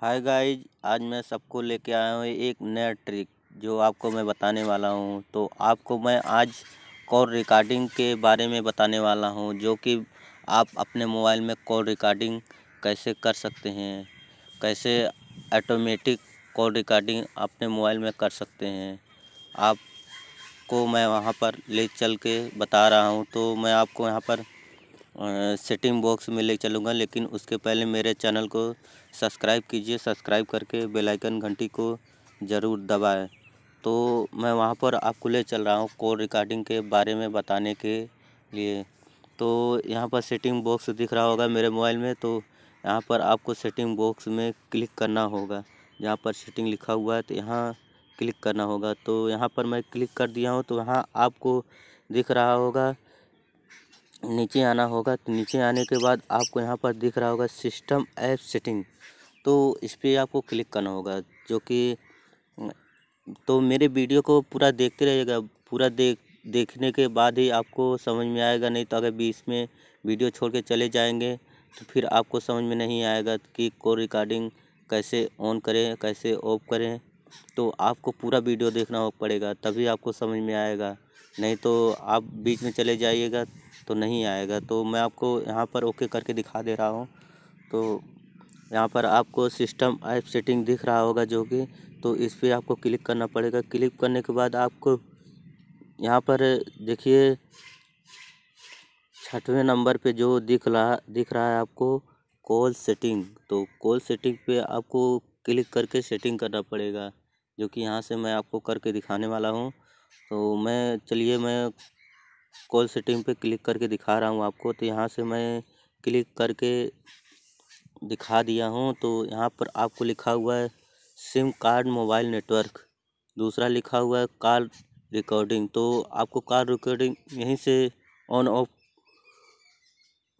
hi guys आज मैं सबको लेके आया हूँ एक नया ट्रिक जो आपको मैं बताने वाला हूँ तो आपको मैं आज कॉल रिकॉर्डिंग के बारे में बताने वाला हूँ जो कि आप अपने मोबाइल में कॉल रिकॉर्डिंग कैसे कर सकते हैं कैसे ऑटोमेटिक कॉल रिकॉर्डिंग अपने मोबाइल में कर सकते हैं आपको मैं वहाँ पर ले चल के बता रहा हूँ तो मैं आपको यहाँ पर सेटिंग बॉक्स में ले चलूँगा लेकिन उसके पहले मेरे चैनल को सब्सक्राइब कीजिए सब्सक्राइब करके बेलाइकन घंटी को ज़रूर दबाएं तो मैं वहाँ पर आपको ले चल रहा हूँ कॉल रिकॉर्डिंग के बारे में बताने के लिए तो यहाँ पर सेटिंग बॉक्स दिख रहा होगा मेरे मोबाइल में तो यहाँ पर आपको सेटिंग बॉक्स में क्लिक करना होगा जहाँ पर सेटिंग लिखा हुआ है तो यहाँ क्लिक करना होगा तो यहाँ पर मैं क्लिक कर दिया हूँ तो यहाँ आपको दिख रहा होगा नीचे आना होगा तो नीचे आने के बाद आपको यहाँ पर दिख रहा होगा सिस्टम ऐप सेटिंग तो इस पर आपको क्लिक करना होगा जो कि तो मेरे वीडियो को पूरा देखते रहिएगा पूरा देख देखने के बाद ही आपको समझ में आएगा नहीं तो अगर बीच में वीडियो छोड़ के चले जाएंगे तो फिर आपको समझ में नहीं आएगा कि को रिकॉर्डिंग कैसे ऑन करें कैसे ऑफ करें तो आपको पूरा वीडियो देखना पड़ेगा तभी आपको समझ में आएगा नहीं तो आप बीच में चले जाइएगा तो नहीं आएगा तो मैं आपको यहाँ पर ओके करके दिखा दे रहा हूँ तो यहाँ पर आपको सिस्टम ऐप सेटिंग दिख रहा होगा जो कि तो इस पर आपको क्लिक करना पड़ेगा क्लिक करने के बाद आपको यहाँ पर देखिए छठवें नंबर पे जो दिख रहा दिख रहा है आपको कॉल सेटिंग तो कॉल सेटिंग पे आपको क्लिक करके सेटिंग करना पड़ेगा जो कि यहाँ से मैं आपको करके दिखाने वाला हूँ तो मैं चलिए मैं कॉल सेटिंग पे क्लिक करके दिखा रहा हूँ आपको तो यहाँ से मैं क्लिक करके दिखा दिया हूँ तो यहाँ पर आपको लिखा हुआ है सिम कार्ड मोबाइल नेटवर्क दूसरा लिखा हुआ है कॉल रिकॉर्डिंग तो आपको कॉल रिकॉर्डिंग यहीं से ऑन ऑफ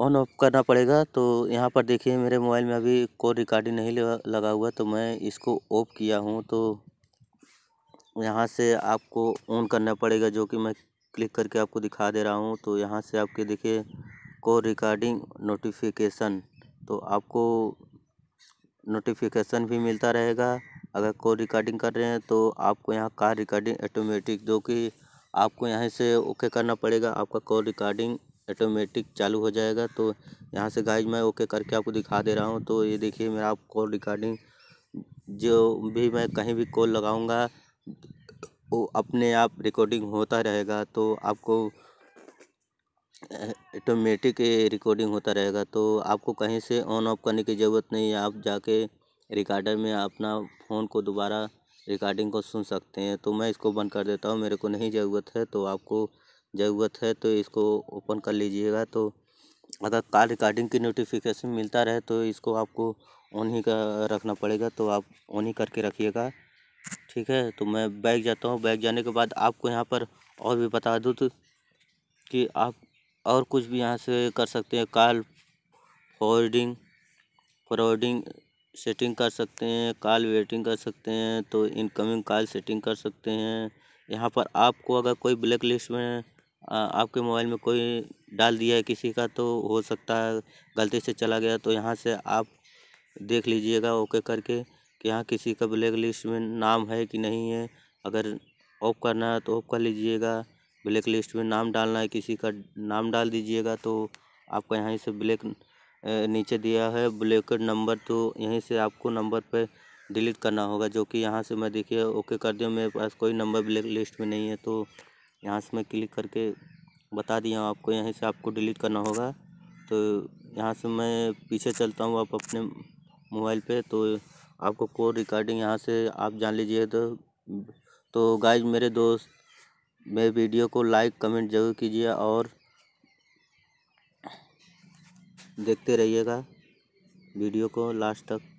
ऑन ऑफ करना पड़ेगा तो यहाँ पर देखिए मेरे मोबाइल में अभी कॉल रिकॉर्डिंग नहीं लगा हुआ तो मैं इसको ऑफ किया हूँ तो यहाँ से आपको ऑन करना पड़ेगा जो कि मैं क्लिक करके आपको दिखा दे रहा हूँ तो यहाँ से आपके देखिए को रिकॉर्डिंग नोटिफिकेशन तो आपको नोटिफिकेशन भी मिलता रहेगा अगर को रिकॉर्डिंग कर रहे हैं तो आपको यहाँ कार रिकॉर्डिंग ऑटोमेटिक जो कि आपको यहाँ से ओके करना पड़ेगा आपका कॉल रिकॉर्डिंग ऑटोमेटिक चालू हो जाएगा तो यहाँ से गाइज मैं ओके करके आपको दिखा दे रहा हूँ तो ये देखिए मेरा आप कॉल रिकॉर्डिंग जो भी मैं कहीं भी कॉल लगाऊंगा वो अपने आप रिकॉर्डिंग होता रहेगा तो आपको ऑटोमेटिक रिकॉर्डिंग होता रहेगा तो आपको कहीं से ऑन ऑफ करने की ज़रूरत नहीं है आप जाके रिकॉर्डर में अपना फ़ोन को दोबारा रिकॉर्डिंग को सुन सकते हैं तो मैं इसको बंद कर देता हूँ मेरे को नहीं ज़रूरत है तो आपको ज़रूरत है तो इसको ओपन कर लीजिएगा तो अगर कॉल रिकॉर्डिंग की नोटिफिकेशन मिलता रहे तो इसको आपको ऑन ही का रखना पड़ेगा तो आप ऑन ही करके रखिएगा ठीक है तो मैं बैग जाता हूँ बैग जाने के बाद आपको यहाँ पर और भी बता दूँ तो कि आप और कुछ भी यहाँ से कर सकते हैं कॉल फॉरवर्डिंग फॉरवर्डिंग सेटिंग कर सकते हैं कॉल वेटिंग कर सकते हैं तो इनकमिंग कॉल सेटिंग कर सकते हैं यहाँ पर आपको अगर कोई ब्लैक लिस्ट में आपके मोबाइल में कोई डाल दिया है किसी का तो हो सकता है गलती से चला गया तो यहाँ से आप देख लीजिएगा ओके करके कि हाँ किसी का ब्लैक लिस्ट में नाम है कि नहीं है अगर ऑफ करना है तो ऑफ कर लीजिएगा ब्लैक लिस्ट में नाम डालना है किसी का नाम डाल दीजिएगा तो आपका यहीं से ब्लैक नीचे दिया है ब्लैक नंबर तो यहीं से आपको नंबर पर डिलीट करना होगा जो कि यहाँ से मैं देखिए ओके कर दिया मेरे पास कोई नंबर ब्लैक लिस्ट में नहीं है तो यहाँ से मैं क्लिक करके बता दिया हूँ आपको यहीं से आपको डिलीट करना होगा तो यहाँ से मैं पीछे चलता हूँ आप अपने मोबाइल पे तो आपको कोड रिकॉर्डिंग यहाँ से आप जान लीजिए तो तो गाइज मेरे दोस्त मेरे वीडियो को लाइक कमेंट जरूर कीजिए और देखते रहिएगा वीडियो को लास्ट तक